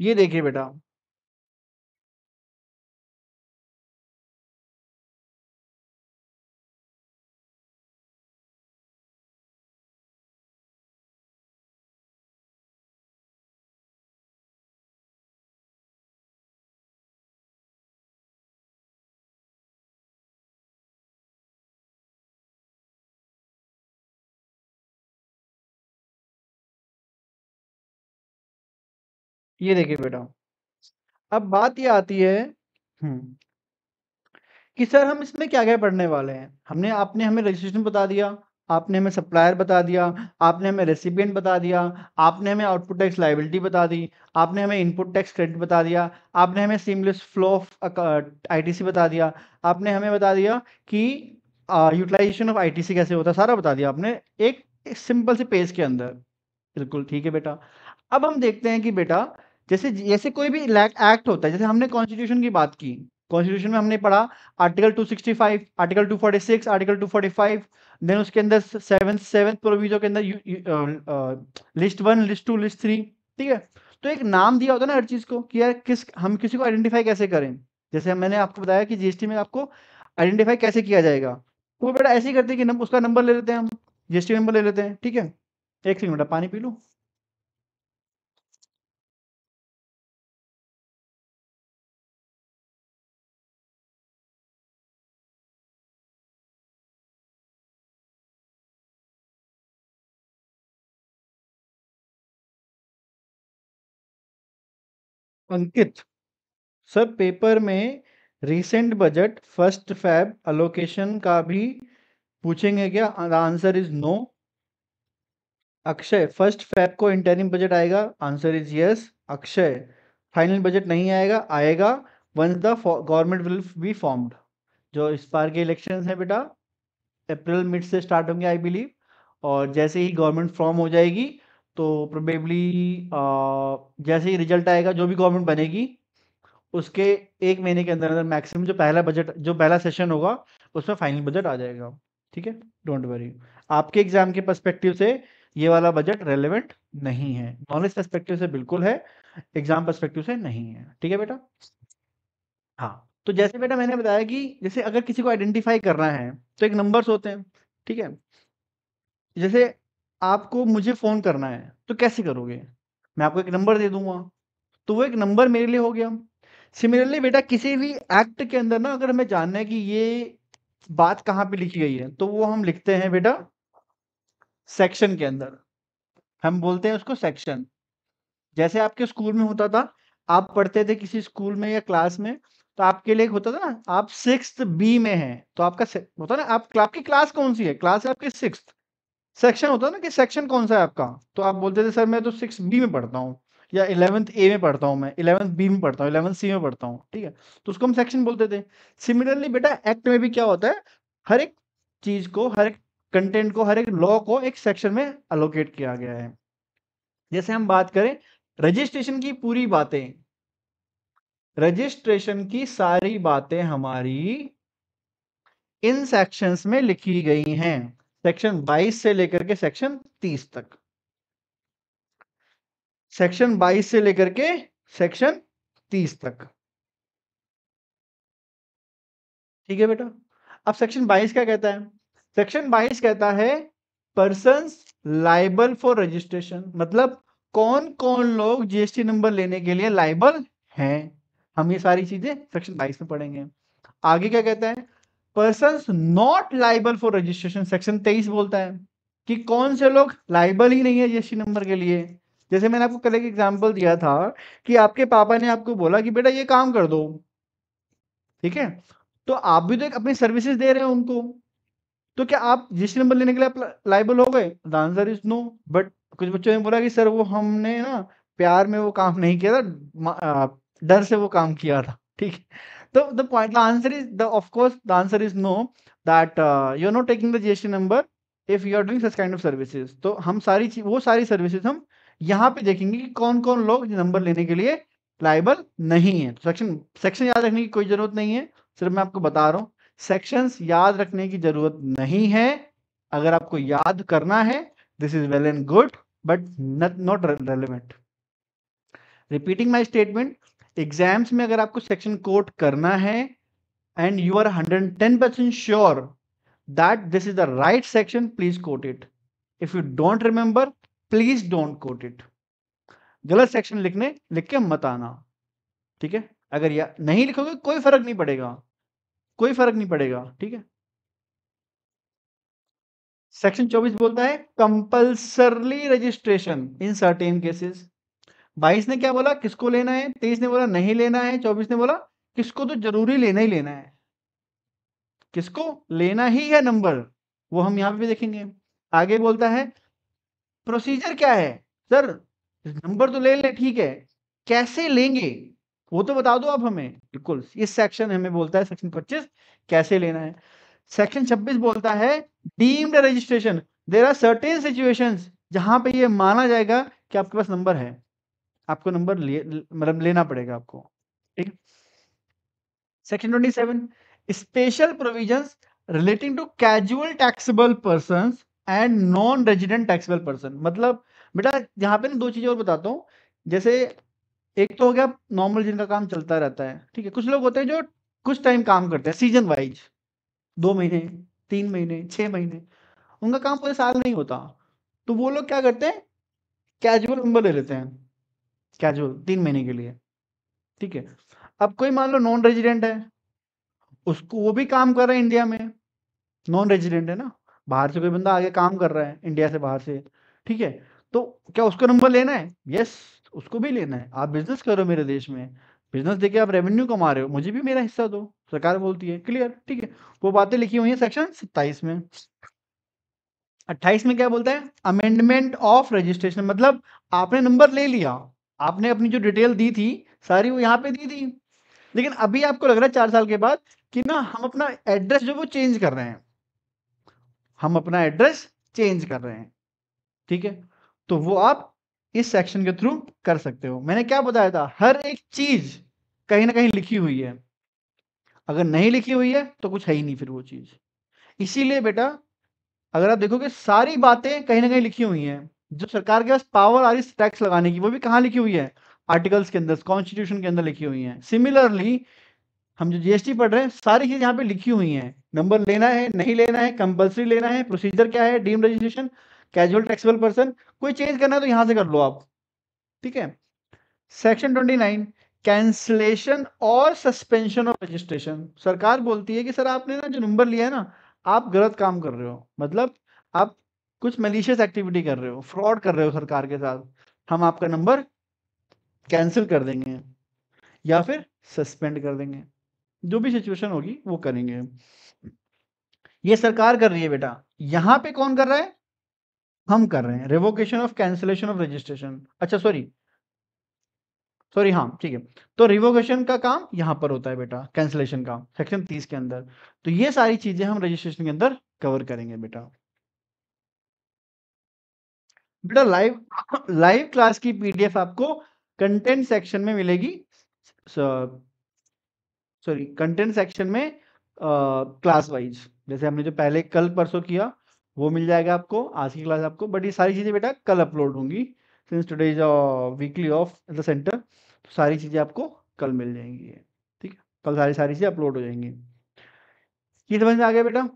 ये देखिए बेटा ये देखिए बेटा अब बात ये आती है कि सर हम इसमें क्या क्या पढ़ने वाले हैं हमने आपने हमें रजिस्ट्रेशन बता दिया आपने हमें सप्लायर बता दिया आपने हमें रेसिपिएंट बता दिया आपने हमें आउटपुट टैक्स लाइबिलिटी बता दी आपने हमें इनपुट टैक्स क्रेडिट बता दिया आपने हमें सीमलेस फ्लो ऑफ आईटीसी बता दिया आपने हमें बता दिया कि यूटिलाइजेशन ऑफ आईटीसी कैसे होता है सारा बता दिया आपने एक, एक सिंपल से पेज के अंदर बिल्कुल ठीक है बेटा अब हम देखते हैं कि बेटा जैसे जैसे कोई भी एक्ट होता है जैसे हमने कॉन्स्टिट्यूशन की बात की कॉन्स्टिट्यूशन में हमने पढ़ा आर्टिकल 265, आर्टिकल 246, आर्टिकल 245, देन उसके अंदर सेवन सेवन प्रोविजो के अंदर list one list two list three ठीक है तो एक नाम दिया होता है ना हर चीज को कि यार किस हम किसी को आइडेंटिफाई कैसे करें जैसे मैंने आपको बताया कि जीएसटी में आपको आइडेंटिफाई कैसे किया जाएगा तो बेटा ऐसे ही करते हैं कि नम, उसका नंबर ले लेते हैं हम जीएसटी नंबर ले लेते हैं ठीक है एक सेकंड बेटा पानी पी लूँ अंकित सर पेपर में recent budget first Feb allocation का भी पूछेंगे क्या answer is no Akshay first Feb को इंटरिम बजट आएगा answer is yes Akshay final budget नहीं आएगा आएगा once the government will be formed जो इस बार के इलेक्शन है बेटा अप्रैल मिड से स्टार्ट होंगे आई बिलीव और जैसे ही गवर्नमेंट फॉर्म हो जाएगी तो प्रोबेबली जैसे ही रिजल्ट आएगा जो भी गवर्नमेंट बनेगी उसके एक महीने के अंदर अंदर मैक्सिमम जो पहला बजट जो पहला सेशन होगा उसमें फाइनल बजट आ जाएगा ठीक है डोंट वरी आपके एग्जाम के पर्सपेक्टिव से ये वाला बजट रेलेवेंट नहीं है नॉलेज पर्सपेक्टिव से बिल्कुल है एग्जाम पर्सपेक्टिव से नहीं है ठीक है बेटा हाँ तो जैसे बेटा मैंने बताया कि जैसे अगर किसी को आइडेंटिफाई करना है तो एक नंबर्स होते हैं ठीक है जैसे आपको मुझे फ़ोन करना है तो कैसे करोगे मैं आपको एक नंबर दे दूंगा तो वो एक नंबर मेरे लिए हो गया सिमिलरली बेटा किसी भी एक्ट के अंदर ना अगर हमें जानना है कि ये बात कहाँ पे लिखी गई है तो वो हम लिखते हैं बेटा सेक्शन के अंदर हम बोलते हैं उसको सेक्शन जैसे आपके स्कूल में होता था आप पढ़ते थे किसी स्कूल में या क्लास में तो आपके लिए होता था ना आप सिक्स बी में हैं तो आपका होता ना आप आपकी क्लास कौन सी है क्लास है आपकी सिक्स सेक्शन होता है ना कि सेक्शन कौन सा है आपका तो आप बोलते थे सर मैं तो सिक्स बी में पढ़ता हूँ या इलेवंथ ए में पढ़ता हूँ मैं इलेवंथ बी में पढ़ता हूँ इलेवंथ सी में पढ़ता हूँ ठीक है तो उसको हम सेक्शन बोलते थे सिमिलरली बेटा एक्ट में भी क्या होता है हर एक चीज को हर एक कंटेंट को हर एक लॉ को एक सेक्शन में अलोकेट किया गया है जैसे हम बात करें रजिस्ट्रेशन की पूरी बातें रजिस्ट्रेशन की सारी बातें हमारी इन सेक्शंस में लिखी गई हैं सेक्शन 22 से लेकर के सेक्शन 30 तक सेक्शन 22 से लेकर के सेक्शन 30 तक ठीक है बेटा अब सेक्शन 22 क्या कहता है सेक्शन 22 कहता है पर्सन लाइबल फॉर रजिस्ट्रेशन मतलब कौन कौन लोग जीएसटी नंबर लेने के लिए लाइबल हैं हम ये सारी चीजें सेक्शन 22 में पढ़ेंगे आगे क्या कहता है person not liable for registration section तेईस बोलता है कि कौन से लोग लाइबल ही नहीं है जीएसटी नंबर के लिए जैसे मैंने आपको कल एक एग्जाम्पल दिया था कि आपके पापा ने आपको बोला कि बेटा ये काम कर दो ठीक है तो आप भी तो एक अपनी सर्विसेज दे रहे हैं उनको तो क्या आप जीएसटी नंबर लेने के लिए आप लाइबल हो गए the answer is no but कुछ बच्चों ने बोला कि सर वो हमने ना प्यार में वो काम नहीं किया था डर से वो काम किया था ठीक है the the point the answer is the of course the answer is no that uh, you're not taking the GST number if you are doing such kind of services तो हम सारी वो सारी सर्विसेज हम यहाँ पे देखेंगे कि कौन कौन लोग नंबर लेने के लिए लाइबल नहीं है सेक्शन सेक्शन याद रखने की कोई जरूरत नहीं है सिर्फ मैं आपको बता रहा हूँ सेक्शंस याद रखने की जरूरत नहीं है अगर आपको याद करना है this is well and good but not relevant repeating my statement exams में अगर आपको सेक्शन कोट करना है and you are hundred ten percent sure that this is the right section please quote it if you don't remember please don't quote it गलत section लिखने लिख के मत आना ठीक है अगर या नहीं लिखोगे कोई फर्क नहीं पड़ेगा कोई फर्क नहीं पड़ेगा ठीक है सेक्शन 24 बोलता है compulsorily registration in certain cases बाईस ने क्या बोला किसको लेना है तेईस ने बोला नहीं लेना है चौबीस ने बोला किसको तो जरूरी लेना ही लेना है किसको लेना ही है नंबर वो हम यहाँ पे भी देखेंगे आगे बोलता है प्रोसीजर क्या है सर नंबर तो ले ले ठीक है कैसे लेंगे वो तो बता दो आप हमें बिल्कुल इस सेक्शन हमें बोलता है सेक्शन 25 कैसे लेना है सेक्शन 26 बोलता है deemed registration there are certain situation जहां पे ये माना जाएगा कि आपके पास नंबर है आपको नंबर मतलब लेना पड़ेगा आपको ठीक section twenty seven special provision relating to casual taxable person and non resident taxable person मतलब बेटा यहाँ पे ना दो चीजें और बताता हूँ जैसे एक तो हो गया नॉर्मल जिनका काम चलता रहता है ठीक है कुछ लोग होते हैं जो कुछ टाइम काम करते हैं सीजन वाइज दो महीने तीन महीने छः महीने उनका काम पूरे साल नहीं होता तो वो लोग क्या करते हैं कैजुअल नंबर ले लेते हैं कैजुअल तीन महीने के लिए ठीक है अब कोई मान लो नॉन रेजिडेंट है उसको वो भी काम कर रहा है इंडिया में नॉन रेजिडेंट है ना बाहर से कोई बंदा आगे काम कर रहा है इंडिया से बाहर से ठीक है तो क्या उसको नंबर लेना है यस उसको भी लेना है आप बिजनेस करो मेरे देश में बिजनेस देके आप रेवेन्यू कमा रहे हो मुझे भी मेरा हिस्सा दो सरकार बोलती है क्लियर ठीक है वो बातें लिखी हुई है सेक्शन सत्ताईस में अट्ठाईस में क्या बोलता है अमेंडमेंट ऑफ रजिस्ट्रेशन मतलब आपने नंबर ले लिया आपने अपनी जो डिटेल दी थी सारी वो यहाँ पे दी थी लेकिन अभी आपको लग रहा है चार साल के बाद कि ना हम अपना एड्रेस जो वो चेंज कर रहे हैं हम अपना एड्रेस चेंज कर रहे हैं ठीक है तो वो आप इस सेक्शन के थ्रू कर सकते हो मैंने क्या बताया था हर एक चीज कहीं ना कहीं लिखी हुई है अगर नहीं लिखी हुई है तो कुछ है ही नहीं फिर वो चीज इसीलिए बेटा अगर आप देखोगे सारी बातें कहीं ना कहीं लिखी हुई हैं जो सरकार के पास पावर आ रही है टैक्स लगाने की वो भी कहाँ लिखी हुई है आर्टिकल्स के अंदर कॉन्स्टिट्यूशन के अंदर लिखी हुई है सिमिलरली हम जो जीएसटी पढ़ रहे हैं सारी चीज यहाँ पे लिखी हुई है नंबर लेना है नहीं लेना है कंपल्सरी लेना है प्रोसीजर क्या है deem registration casual taxable person कोई चेंज करना है तो यहां से कर लो आप ठीक है सेक्शन ट्वेंटी नाइन कैंसलेशन और सस्पेंशन ऑफ रजिस्ट्रेशन सरकार बोलती है कि सर आपने ना जो नंबर लिया है ना आप गलत काम कर रहे हो मतलब आप कुछ मलिशियस एक्टिविटी कर रहे हो फ्रॉड कर रहे हो सरकार के साथ हम आपका नंबर कैंसिल कर देंगे या फिर सस्पेंड कर देंगे जो भी सिचुएशन होगी वो करेंगे ये सरकार कर रही है बेटा यहां पे कौन कर रहा है हम कर रहे हैं revocation of cancellation of registration अच्छा सॉरी सॉरी हाँ ठीक है तो रिवोकेशन का काम यहाँ पर होता है बेटा कैंसिलेशन का सेक्शन तीस के अंदर तो ये सारी चीजें हम रजिस्ट्रेशन के अंदर कवर करेंगे बेटा बेटा लाइव लाइव क्लास की पीडीएफ आपको कंटेंट सेक्शन में मिलेगी सॉरी कंटेंट सेक्शन में क्लास uh, वाइज जैसे हमने जो पहले कल परसों किया वो मिल जाएगा आपको आज की क्लास आपको बट ये सारी चीज़ें बेटा कल अपलोड होंगी since today is weekly off the centre तो सारी चीज़ें आपको कल मिल जाएंगी ठीक है कल सारी सारी चीज़ें अपलोड हो जाएंगी ये समझ में आ गया बेटा